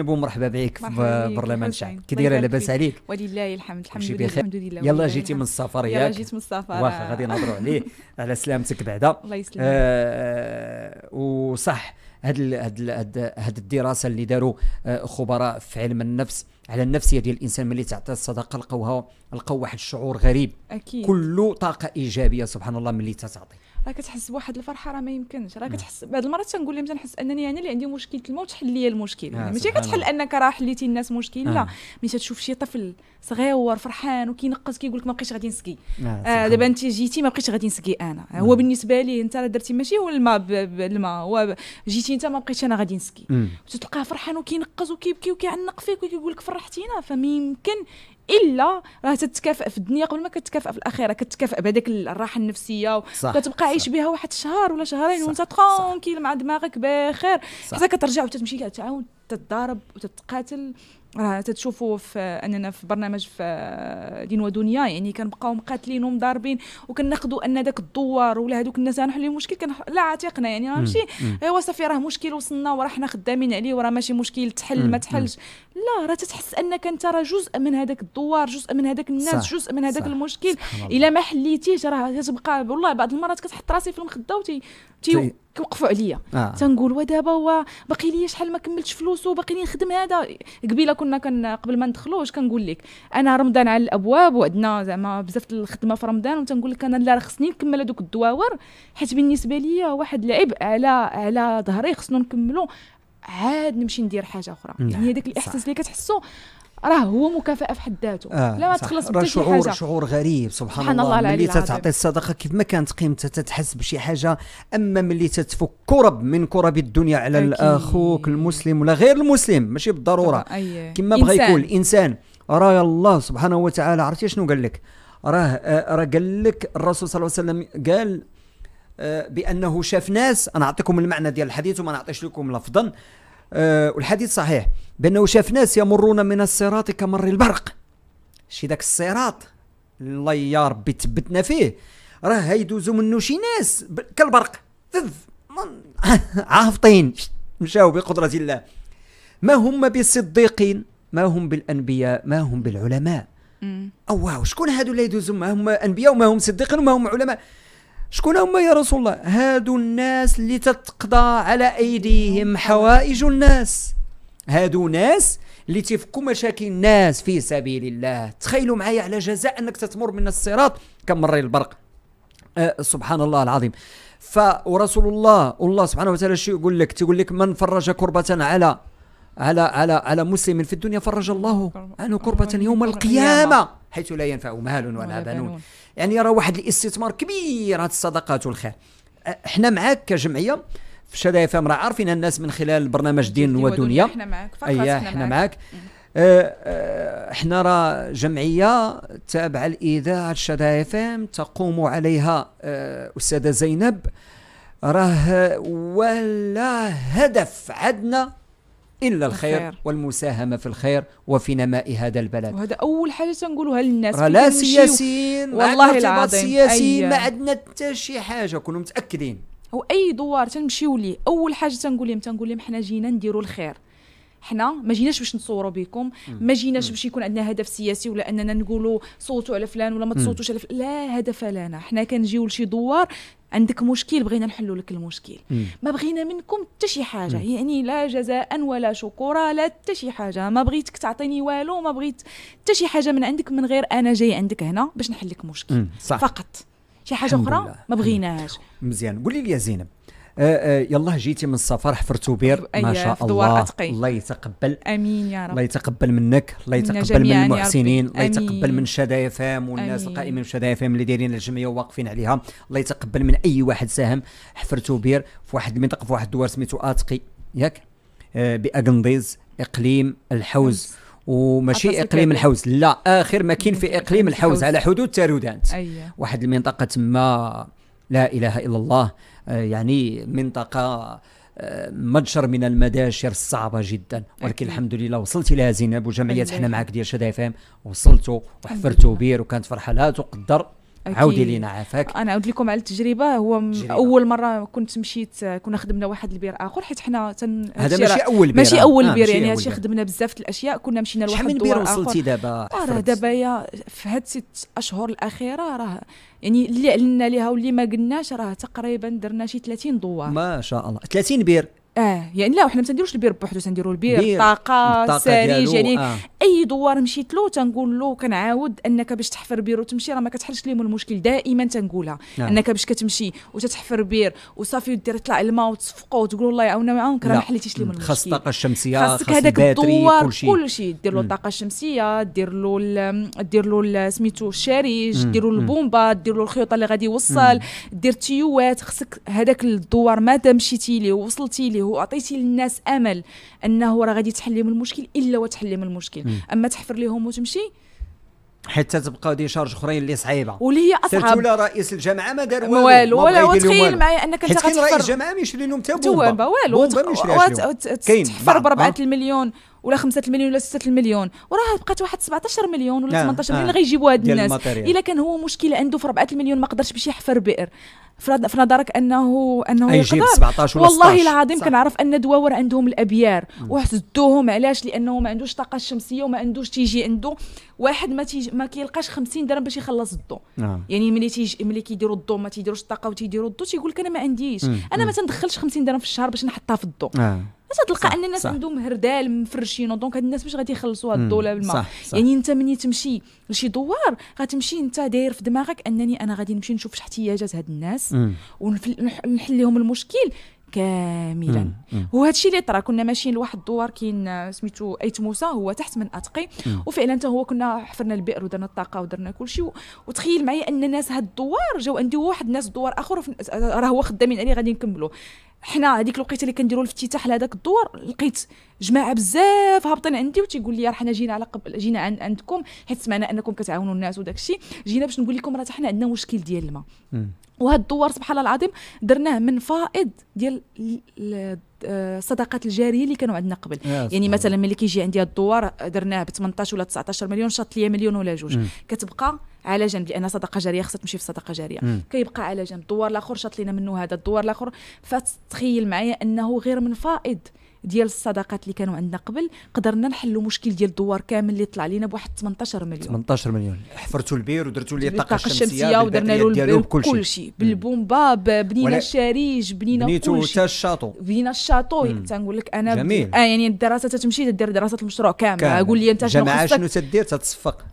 ابو مرحبا بك في برلمان الشعب كي دايره لاباس عليك ولله الحمد الحمد لله الحمد لله يلا جيتي من السفر ياك يلا جيت من السفر واخا غادي نهضروا عليه على سلامتك بعدا الله يسلمك آه وصح هاد هاد هاد الدراسه اللي داروا آه، خبراء في علم النفس على النفسيه ديال الانسان ملي تعطي الصدقه لقوها لقوا واحد الشعور غريب اكيد كله طاقه ايجابيه سبحان الله ملي تتعطي راه كتحس بواحد الفرحه راه ما يمكنش راه نعم. كتحس بعض المرات تنقول لهم تنحس انني انا يعني اللي عندي مشكل الموت حل لي المشكل آه نعم، ماشي كتحل انك راه حليتي الناس مشكل لا نعم. ملي تشوف شي طفل صغير فرحان وكينقص كيقول لك ما بقيتش غادي نسقي آه, دابا انت جيتي ما بقيتش غادي نسقي انا آه هو بالنسبه لي انت راه درتي ماشي هو الماء بالماء هو جيتي انت ما بقيتش انا غادي نسقي وتلقاه فرحان وكينقص وكيبكي وكيعنق فيك وكيقول لك فرحتينا فما يمكن الا راه تتكافئ في الدنيا قبل ما كتكافئ في الاخره كتكافئ بهذيك الراحه النفسيه وكتبقى عايش بها واحد الشهر ولا شهرين وانت ترونكيل مع دماغك بخير حتى كترجع وتتمشي كتعاود تتضارب وتتقاتل راه تتشوفوا في اننا في برنامج في دين ودنيا يعني كنبقاو مقاتلين ومضاربين وكناخذوا ان داك الدوار ولا هذوك الناس غنحلوا المشكل كنح... لا عاتقنا يعني راه ماشي ايوا صافي راه مشكل وصلنا وراه حنا خدامين عليه وراه ماشي مشكل تحل ما تحلش لا راه تتحس انك انت راه جزء من هذاك الدوار جزء من هذاك الناس جزء من هذاك المشكل الا ما حليتيش راه كتبقى والله بعض المرات كتحط راسي في المخده وتي تي كيوقفوا عليا آه. تنقول ودابا هو باقي لي شحال ما كملتش فلوسه باقي لي نخدم هذا قبيله كنا كن قبل ما واش كنقول لك انا رمضان على الابواب وعندنا زعما بزاف الخدمه في رمضان وتنقول لك انا لا راه خصني نكمل هذوك الدواور حيت بالنسبه لي واحد العبء على على ظهري خصنا نكملو عاد نمشي ندير حاجه اخرى يعني هذاك الاحساس اللي كتحسو راه هو مكافاه في حد ذاته آه لا ما تخلص راه شي حاجة. شعور غريب سبحان, سبحان الله, الله ملي تتعطي الصدقه كيف ما كانت قيمتها تتحس بشي حاجه اما ملي تتفك كرب من كرب الدنيا على اخوك المسلم ولا غير المسلم ماشي بالضروره أيه. كما بغى يكون الانسان راه الله سبحانه وتعالى عرفتي شنو قال لك راه آه، راه قال لك الرسول صلى الله عليه وسلم قال آه، بانه شاف ناس انا اعطيكم المعنى ديال الحديث وما نعطيش لكم لفظا آه، والحديث صحيح بأنه شاف ناس يمرون من الصراط كمر البرق شي داك الصراط الله يا ربي تبتنا فيه راه هيدوزو منو شي ناس كالبرق فذ عافطين مشاو بقدرة الله ما هم بالصديقين ما هم بالأنبياء ما هم بالعلماء أو واو شكون هادو اللي يدوزو ما هم أنبياء وما هم صديقين وما هم علماء شكون هما يا رسول الله هادو الناس اللي تتقضى على أيديهم حوائج الناس هادو ناس اللي تيفكوا مشاكل الناس في سبيل الله تخيلوا معايا على جزاء انك تتمر من الصراط كمري البرق أه سبحان الله العظيم ف ورسول الله والله سبحانه وتعالى شو يقول لك تقول لك من فرج كربة على على على على مسلم في الدنيا فرج الله عنه كربة يوم القيامة حيث لا ينفع مال ولا بنون يعني راه واحد الاستثمار كبير هذه الصدقات والخير احنا معاك كجمعيه في شذا اف ام راه عارفين الناس من خلال برنامج دين ودنيا احنا معاك فقط ايه احنا معاك أه، أه، احنا راه جمعيه تابعه لاذاعه شذا اف ام تقوم عليها أه، استاذه زينب راه ولا هدف عندنا الا الخير, الخير والمساهمه في الخير وفي نماء هذا البلد وهذا اول حاجه تنقولوها للناس لا سياسيين والله العظيم سياسيين ما أيه. عندنا حتى شي حاجه كونوا متاكدين هو اي دوار تنمشيو ليه اول حاجه تنقول لهم تنقول لهم حنا جينا نديروا الخير حنا ما جيناش باش نصوروا بكم ما جيناش باش يكون عندنا هدف سياسي ولا اننا نقولوا صوتوا على فلان ولا ما تصوتوش على فلان لا هدف لنا حنا كنجيو لشي دوار عندك مشكل بغينا نحلوا لك المشكل ما بغينا منكم حتى شي حاجه يعني لا جزاء ولا شكورا لا حتى شي حاجه ما بغيتك تعطيني والو ما بغيت حتى شي حاجه من عندك من غير انا جاي عندك هنا باش نحل لك مشكل فقط شي حاجه اخرى ما بغيناهاش مزيان قولي لي يا زينب آه آه يلا جيتي من السفر حفرتو بير أيوة، ما شاء الله أتقي. الله يتقبل امين يا رب الله يتقبل منك الله يتقبل من المحسنين الله يتقبل من شدايا فام والناس القائمين بشدا فام اللي دايرين الجمعيه وواقفين عليها الله يتقبل من اي واحد ساهم حفرتو بير في واحد المنطقه في واحد الدوار سميتو اتقي ياك آه اقليم الحوز أمس. وماشي اقليم الحوز لا اخر ما كاين في اقليم الحوز على حدود تارودانت أيه. واحد المنطقه تما لا اله الا الله آه، يعني منطقه آه، متجر من المداشر الصعبة جدا ولكن أكيد. الحمد لله وصلت إلى زينب وجمعية حنا معك ديال شدايفام وصلت وحفرت بير وكانت فرحة لا تقدر عاودي لينا عافاك انا عاود لكم على التجربه هو جريبة. اول مره كنت مشيت كنا خدمنا واحد البير اخر حيت حنا تن... هذا ماشي اول بير ماشي آه، اول آه بير يعني هادشي خدمنا بزاف الاشياء كنا مشينا لواحد شحال من بير وصلتي دابا راه دابا في هاد ست اشهر الاخيره راه يعني اللي علنا ليها واللي ما قلناش راه تقريبا درنا شي 30 دوار ما شاء الله 30 بير اه يعني لا وحنا ما تنديروش البير بوحدو تنديرو البير طاقه السريج يعني آه. اي دوار مشيت له تنقول له كنعاود انك باش تحفر بير وتمشي راه ما كتحلش ليهم المشكل دائما تنقولها آه. انك باش كتمشي وتتحفر بير وصافي ودير طلع الماء وتصفقوا وتقول الله يعاوننا معاهم راه ما حليتيش ليهم المشكل خاص الطاقه الشمسيه خاص هذاك الدوار كلشي دير له الطاقه الشمسيه دير له دير له سميتو الشارج دير له البومبا دير له الخيوط اللي غادي يوصل دير تيوات خصك هذاك الدوار مادام مشيتي ليه ووصلتي ليه وعطيتي للناس امل انه راه غادي تحل لهم المشكل الا وتحل لهم المشكل م. اما تحفر لهم وتمشي حتى تبقاو دي شارج اخرين اللي صعيبه واللي هي اصعب ولا رئيس الجماعه ما دار والو ولا وتخيل معايا انك انت غتحفر رئيس الجماعه ما يشري لهم حتى بومبا والو بومبا ما يشريهاش كاين تحفر ب 4 المليون ولا 5 المليون ولا 6 المليون وراه بقات واحد 17 مليون ولا 18 آه، مليون اللي آه، غيجيبوا هاد الناس الا كان هو مشكل عنده في 4 المليون ما قدرش باش يحفر بئر في نظرك انه انه يجيب 17 والله العظيم كنعرف ان دواور عندهم الابيار وحسدوهم علاش لانه ما عندوش طاقه شمسيه وما عندوش تيجي عنده واحد ما تيجي ما كيلقاش 50 درهم باش يخلص الضو آه. يعني ملي تيجي ملي كيديروا الضو ما تيديروش الطاقه وتيديروا الضو تيقول لك انا ما عنديش مم. انا ما تندخلش 50 درهم في الشهر باش نحطها في الضو آه. باش تلقى ان الناس عندهم هردال مفرشينو دونك هاد الناس باش غادي يخلصوا هاد الدوله بالماء يعني انت ملي تمشي لشي دوار غتمشي انت داير في دماغك انني انا غادي نمشي نشوف احتياجات هاد الناس ونحل لهم المشكل كاملا وهذا الشيء اللي طرا كنا ماشيين لواحد الدوار كاين آه، سميتو ايت موسى هو تحت من اتقي وفعلا حتى هو كنا حفرنا البئر ودرنا الطاقه ودرنا كل شيء وتخيل معايا ان الناس هاد الدوار جاو عندي واحد الناس دوار اخر آه، راه هو خدامين عليه غادي نكملوا حنا هذيك الوقيته اللي كنديروا الافتتاح لهذاك الدور لقيت جماعه بزاف هابطين عندي وتيقول لي راه حنا جينا على قبل جينا عند عندكم حيت سمعنا انكم كتعاونوا الناس وداك الشيء جينا باش نقول لكم راه حنا عندنا مشكل ديال الماء وهاد الدوار سبحان الله العظيم درناه من فائض ديال الصداقات آه، الجاريه اللي كانوا عندنا قبل يعني مثلا ملي كيجي عندي الدوار درناه ب 18 ولا 19 مليون شط ليا مليون ولا جوج كتبقى على جنب لان صدقه جاريه خصها تمشي في صدقه جاريه مم. كيبقى على جنب الدوار الاخر شاط لينا منه هذا الدوار الاخر فتخيل معايا انه غير من فائض ديال الصداقات اللي كانوا عندنا قبل قدرنا نحلوا مشكل ديال الدوار كامل اللي طلع لينا بواحد 18 مليون 18 مليون حفرتوا البير ودرتوا ليه الطاقه الشمسيه ودرنا له كل شيء بالبومبا بنينا الشريج بنينا بنيتو حتى الشاطو بنينا الشاطو تنقول لك انا جميل. ب... آه يعني الدراسه تتمشي تدير دراسه المشروع كامل. اقول لي انت شنو خصك شنو تدير تتصفق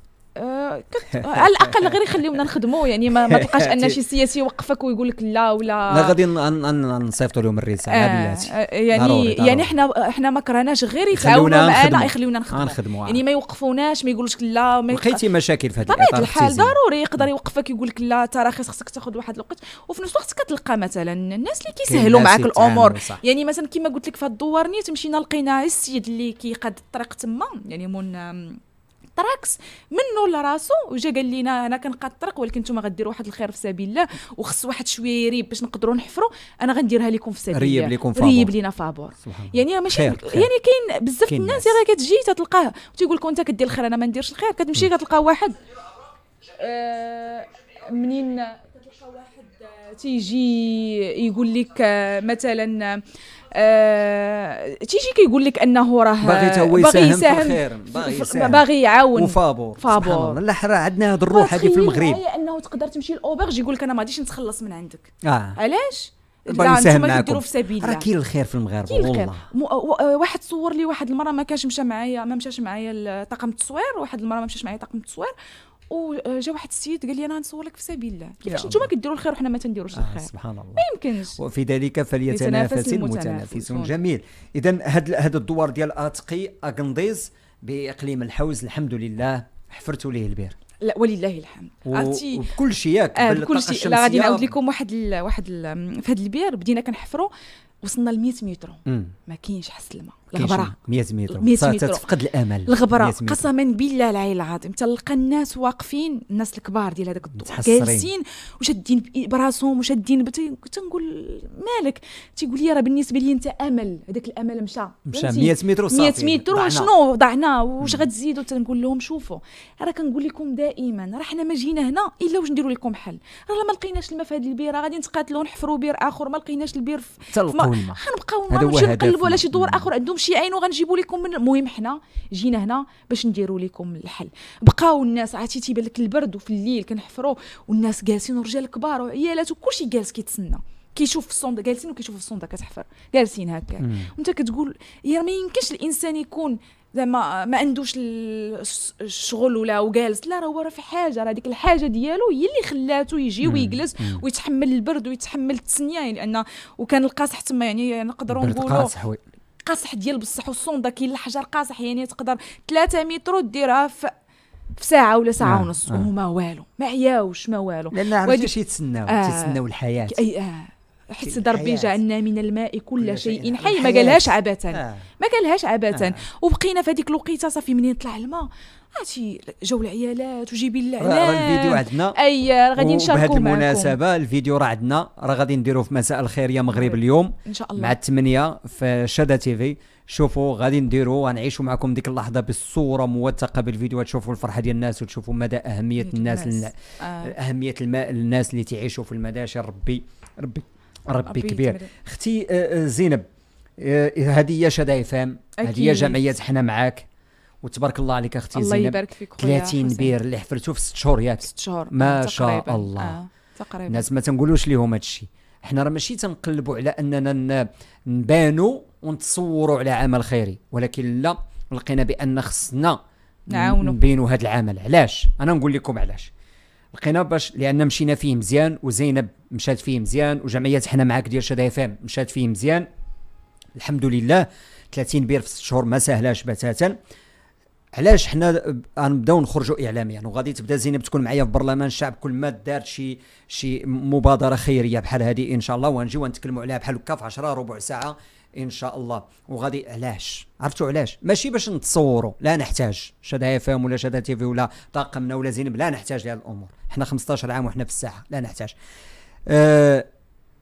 كنت على الاقل غير يخليونا نخدموا يعني ما, ما تلقاش ان شي سياسي يوقفك ويقول لك لا ولا لا غادي نصيفطوا لهم الرساله آه،, آه يعني ضروري يعني احنا احنا ما كرهناش غير يتعاونوا معنا يخليونا نخدموا يعني ما يوقفوناش ما يقولوش لا ما لقيتي مشاكل في هذا الاطار الحال ضروري يقدر يوقفك يقول لك لا تراخيص خصك تاخذ واحد الوقت وفي نفس الوقت كتلقى مثلا الناس اللي كيسهلوا معك الامور يعني مثلا كما قلت لك في الدوار نيت مشينا لقينا السيد اللي كيقاد الطريق تما يعني مون الطراكس منه لراسو وجا قال لنا انا كنقطرق ولكن نتوما غديروا واحد الخير في سبيل الله وخص واحد شويه ريب باش نقدروا نحفروا انا غنديرها لكم في سبيل الله ريب لكم فابور ريب لينا فابور يعني ماشي يعني كاين بزاف الناس اللي كتجي تتلقاه تيقول لك انت كدير الخير انا ما نديرش الخير كتمشي كتلقى واحد آه منين كتلقى واحد تيجي يقول لك آه، مثلا آه تيجي كيقول لك انه راه باغي هو يساهم, الخير باغي يساهم باغي يعاون وفابور فابور لا حرا عندنا هذه الروح هذه في المغرب انه تقدر تمشي لاوبرج يقول لك انا ما غاديش نتخلص من عندك آه. علاش باغي يساهم معاكم في سبيل راه كاين الخير في المغرب كاين الخير آه، واحد صور لي واحد المره ما كانش مشى معايا ما مشاش معايا طاقم التصوير واحد المره ما مشاش معايا طاقم التصوير وجا واحد السيد قال لي انا غنصور لك في سبيل الله كيفاش انتم كديروا الخير وحنا ما تنديروش آه، الخير آه سبحان الله ما يمكنش وفي ذلك فليتنافس المتنافسون جميل اذا هاد هاد الدوار ديال اتقي اغنديز باقليم الحوز الحمد لله حفرتوا ليه البير لا ولله الحمد و... عرفتي بكل شيء ياك آه كل شيء لا غادي نعاود لكم واحد ال... واحد ال... في هذا البير بدينا كنحفروا وصلنا ل 100 متر ما كاينش حس الماء الغبره 100 متر تتفقد الامل الغبره قسما بالله العلي العظيم تلقى الناس واقفين الناس الكبار ديال هذاك الدور جالسين وشادين براسهم وشادين تنقول مالك تيقول لي راه بالنسبه لي انت امل هذاك الامل مشى مشى 100 متر وصافي 100 متر وشنو ضعنا واش غتزيدوا تنقول لهم شوفوا راه كنقول لكم دائما راه حنا ما جينا هنا الا واش نديروا لكم حل راه ما لقيناش الماء في هذه البيره غادي نتقاتلوا نحفروا بير اخر ما لقيناش البير في تلقوا الماء غنبقاو نقلبوا على شي دور اخر عندهم شي عين وغنجيبوا لكم من المهم حنا جينا هنا باش نديروا لكم الحل بقاو الناس عرفتي تيبان لك البرد وفي الليل كنحفروا والناس جالسين ورجال كبار وعيالات وكلشي جالس كيتسنى كيشوف في الصوندا جالسين وكيشوف في الصوندا كتحفر جالسين هكا وانت كتقول يا ما يمكنش الانسان يكون زعما ما عندوش الشغل ولا وجالس لا راه هو راه في حاجه راه ديك الحاجه ديالو هي اللي خلاته يجي ويجلس ويتحمل البرد ويتحمل التسنيه لان يعني وكان القاسح تما يعني نقدروا نقولوا قاصح ديال بصح والصوندا كاين الحجر قاصح يعني تقدر 3 متر ديرها في في ساعه ولا ساعه آه ونص آه. وهما والو ما عياوش ما والو لان عرفتي تسناو آه تسناو الحياه اي اه حيت ربي جعلنا من الماء كل, كل شيء حي ما قالهاش عبثا آه. ما قالهاش عبثا آه. وبقينا في هذيك الوقيته صافي منين طلع الماء هاتي جو العيالات وجيبي العلال راه الفيديو عندنا اي راه غادي نشاركوا معكم الفيديو راه عندنا راه غادي نديروه في مساء الخير يا مغرب اليوم ان شاء الله مع الثمانيه في شادا تي في شوفوا غادي نديروا غنعيشوا معكم ديك اللحظه بالصوره موثقه بالفيديو تشوفوا الفرحه ديال الناس وتشوفوا مدى اهميه الناس لنا آه. اهميه الماء الناس اللي تعيشوا في المداشر ربي ربي ربي, كبير اختي آه، آه، زينب آه، هذه هي شدا فام هذه هي جمعيه حنا معاك وتبارك الله عليك اختي زينب الله يبارك فيك 30 بير اللي حفرتو في 6 شهور ياك 6 شهور ما آه، شاء الله آه. تقريبا الناس ما تنقولوش ليهم هذا الشيء حنا راه ماشي تنقلبوا على اننا نبانوا ونتصوروا على عمل خيري ولكن لا لقينا بان خصنا نعاونوا نبينوا هذا العمل علاش انا نقول لكم علاش لقينا باش لان مشينا فيه مزيان وزينب مشات فيه مزيان وجمعيه حنا معاك ديال شاد اف ام مشات فيه مزيان الحمد لله 30 بير في 6 شهور ما سهلاش بتاتا علاش حنا غنبداو آه، نخرجوا اعلاميا يعني وغادي تبدا زينب تكون معايا في برلمان الشعب كل ما دارت شي شي مبادره خيريه بحال هذه ان شاء الله ونجيو ونتكلموا عليها بحال هكا في 10 ربع ساعه ان شاء الله وغادي علاش عرفتوا علاش ماشي باش نتصوروا لا نحتاج شاد فام ولا شاد في ولا طاقمنا ولا زينب لا نحتاج لهذه الامور حنا 15 عام وحنا في الساحه لا نحتاج أه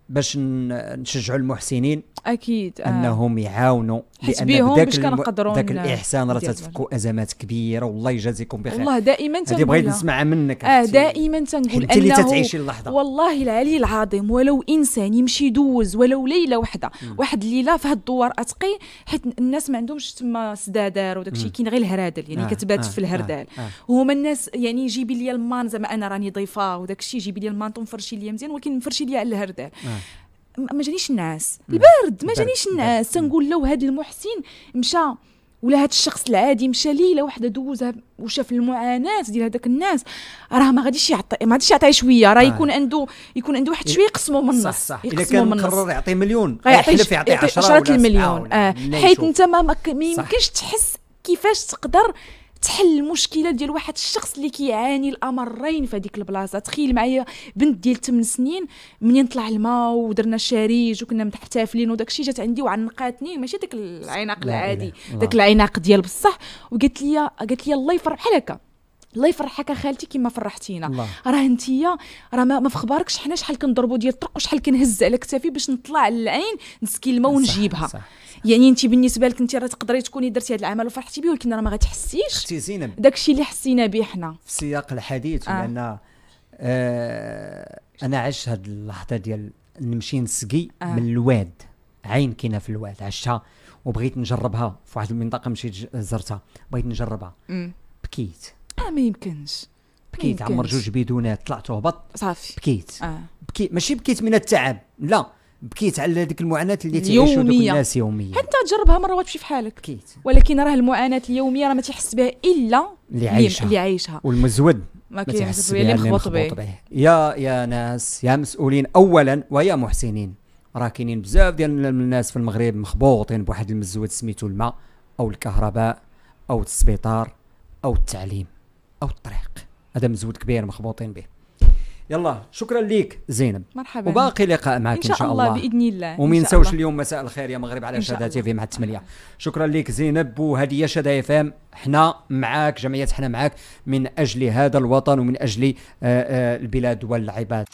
باش نشجعوا المحسنين اكيد آه. انهم يعاونوا لان داك باش كنقدروا ذاك آه، الاحسان راه تتفكوا ازمات كبيره والله يجازيكم بخير والله دائما تنقول بغيت نسمعها منك اه دائما تنقول انت اللي تتعيشي اللحظه والله العلي العظيم ولو انسان يمشي يدوز ولو ليله وحده واحد الليله في هاد الدوار اتقي حيت الناس ما عندهمش تما سدادار وداك الشيء كاين غير الهرادل يعني آه كتبات آه في الهردال آه آه وهما الناس يعني جيبي لي المان زعما انا راني ضيفه وداك الشيء جيبي لي المان تنفرشي لي مزيان ولكن نفرشي لي على الهردال آه ما جانيش نعاس البرد ما جانيش نعاس تنقول لو هذا المحسن مشى ولا هذا الشخص العادي مشى ليله واحده دوزها وشاف المعاناه ديال هذاك الناس راه ما غاديش يعطي ما غاديش يعطيه شويه راه آه. يكون عنده يكون عنده واحد شويه يقسمه من النص صح صح اذا كان قرر يعطي مليون غيحلف يعطي 10 مليون حيت انت ما يمكنش تحس كيفاش تقدر تحل المشكله ديال واحد الشخص اللي كيعاني الامرين في هذيك البلاصه تخيل معايا بنت ديال 8 سنين منين طلع الماء ودرنا الشاريج وكنا متحتفلين وداك الشيء جات عندي وعنقاتني ماشي داك العناق العادي داك العناق ديال بصح وقالت لي قالت لي الله يفرح بحال هكا الله يفرحك خالتي كما فرحتينا راه انتيا راه ما في خباركش شحال شحال كنضربوا ديال الطرق وشحال كنهز على كتافي باش نطلع للعين نسكي الماء ونجيبها صح صح. يعني انت بالنسبه لك انت راه تقدري تكوني درتي هذا العمل وفرحتي به ولكن راه ما غتحسيش اختي زينب داك الشيء اللي حسينا به حنا في سياق الحديث آه. لان آه انا عشت هذه اللحظه ديال نمشي نسقي آه. من الواد عين كاينه في الواد عشتها وبغيت نجربها في واحد المنطقه مشيت زرتها بغيت نجربها م. بكيت ما يمكنش بكيت عمر جوج بيدونات طلعت وهبط صافي بكيت آه. بكيت ماشي بكيت من التعب لا بكيت على هذيك المعاناه اللي تعيشوا دوك الناس يوميا حتى تجربها مره وتمشي في حالك بكيت ولكن راه المعاناه اليوميه راه ما تحس بها الا اللي عايشها اللي عايشها والمزود ما كيحس بها اللي مخبوط به يا يا ناس يا مسؤولين اولا ويا محسنين راه كاينين بزاف ديال الناس في المغرب مخبوطين بواحد المزود سميتو الماء او الكهرباء او السبيطار او التعليم او الطريق هذا مزود كبير مخبوطين به يلا شكرا ليك زينب مرحبا وباقي لقاء معك ان شاء, إن شاء الله, الله باذن الله وما ننساوش اليوم مساء الخير يا مغرب على شهاده تي في مع التمليه شكرا ليك زينب وهذه هي شدا اف ام حنا معاك جمعيه حنا معاك من اجل هذا الوطن ومن اجل آآ آه، آآ آه، البلاد والعباد